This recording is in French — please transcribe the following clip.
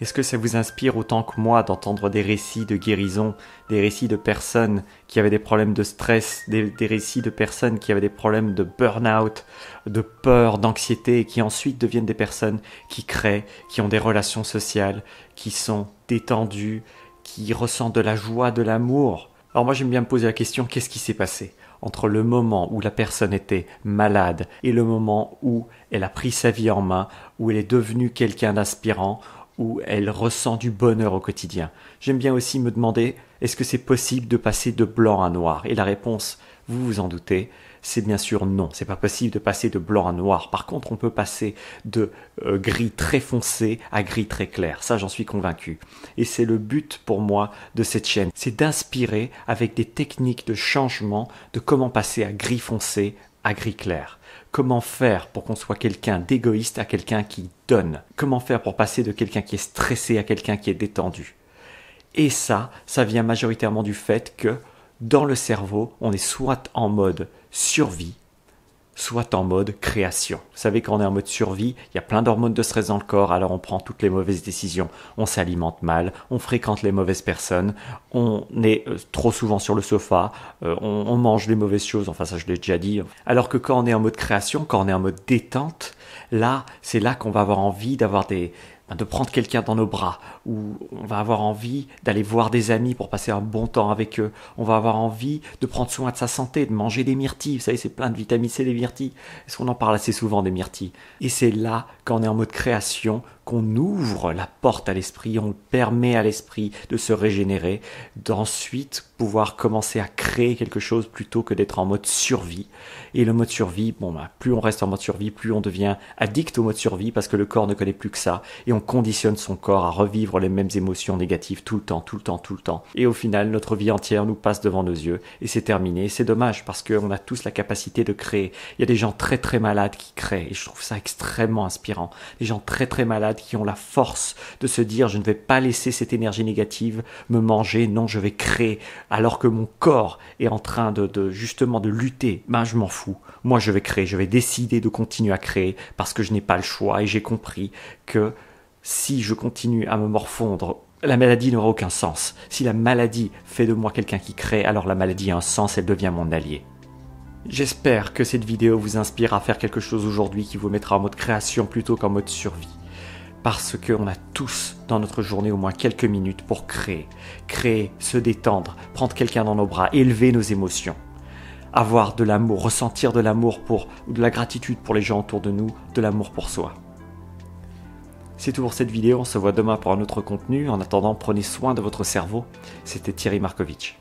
Est-ce que ça vous inspire autant que moi d'entendre des récits de guérison, des récits de personnes qui avaient des problèmes de stress, des, récits de personnes qui avaient des problèmes de burn-out, de peur, d'anxiété, et qui ensuite deviennent des personnes qui créent, qui ont des relations sociales, qui sont détendues, qui ressentent de la joie, de l'amour Alors moi j'aime bien me poser la question, qu'est-ce qui s'est passé entre le moment où la personne était malade et le moment où elle a pris sa vie en main, où elle est devenue quelqu'un d'inspirant, où elle ressent du bonheur au quotidien. J'aime bien aussi me demander est-ce que c'est possible de passer de blanc à noir Et la réponse, vous vous en doutez, c'est bien sûr non. C'est pas possible de passer de blanc à noir. Par contre, on peut passer de euh, gris très foncé à gris très clair. Ça, j'en suis convaincu. Et c'est le but pour moi de cette chaîne. C'est d'inspirer avec des techniques de changement de comment passer à gris foncé à clair. Comment faire pour qu'on soit quelqu'un d'égoïste à quelqu'un qui donne Comment faire pour passer de quelqu'un qui est stressé à quelqu'un qui est détendu Et ça, ça vient majoritairement du fait que dans le cerveau, on est soit en mode survie, soit en mode création. Vous savez, quand on est en mode survie, il y a plein d'hormones de stress dans le corps, alors on prend toutes les mauvaises décisions, on s'alimente mal, on fréquente les mauvaises personnes, on est euh, trop souvent sur le sofa, euh, on, mange les mauvaises choses, enfin ça je l'ai déjà dit. Alors que quand on est en mode création, quand on est en mode détente, là, c'est là qu'on va avoir envie d'avoir des, de prendre quelqu'un dans nos bras, où on va avoir envie d'aller voir des amis pour passer un bon temps avec eux, on va avoir envie de prendre soin de sa santé, de manger des myrtilles, vous savez c'est plein de vitamine C des myrtilles, est-ce qu'on en parle assez souvent des myrtilles Et c'est là, qu'on est en mode création, qu'on ouvre la porte à l'esprit, on permet à l'esprit de se régénérer, d'ensuite pouvoir commencer à créer quelque chose plutôt que d'être en mode survie. Et le mode survie, bon, bah, plus on reste en mode survie, plus on devient addict au mode survie parce que le corps ne connaît plus que ça et on conditionne son corps à revivre les mêmes émotions négatives tout le temps, tout le temps, tout le temps. Et au final, notre vie entière nous passe devant nos yeux et c'est terminé. C'est dommage parce qu'on a tous la capacité de créer. Il y a des gens très très malades qui créent et je trouve ça extrêmement inspirant. Des gens très très malades qui ont la force de se dire je ne vais pas laisser cette énergie négative me manger, non, je vais créer, alors que mon corps est en train de, justement de lutter, ben je m'en fous, moi je vais créer, je vais décider de continuer à créer parce que je n'ai pas le choix et j'ai compris que si je continue à me morfondre la maladie n'aura aucun sens. Si la maladie fait de moi quelqu'un qui crée, alors la maladie a un sens, elle devient mon allié. J'espère que cette vidéo vous inspire à faire quelque chose aujourd'hui qui vous mettra en mode création plutôt qu'en mode survie parce qu'on a tous dans notre journée au moins quelques minutes pour créer, créer, se détendre, prendre quelqu'un dans nos bras, élever nos émotions, avoir de l'amour, ressentir de l'amour pour ou de la gratitude pour les gens autour de nous, de l'amour pour soi. C'est tout pour cette vidéo, on se voit demain pour un autre contenu. En attendant, prenez soin de votre cerveau. C'était Thierry Markovitch.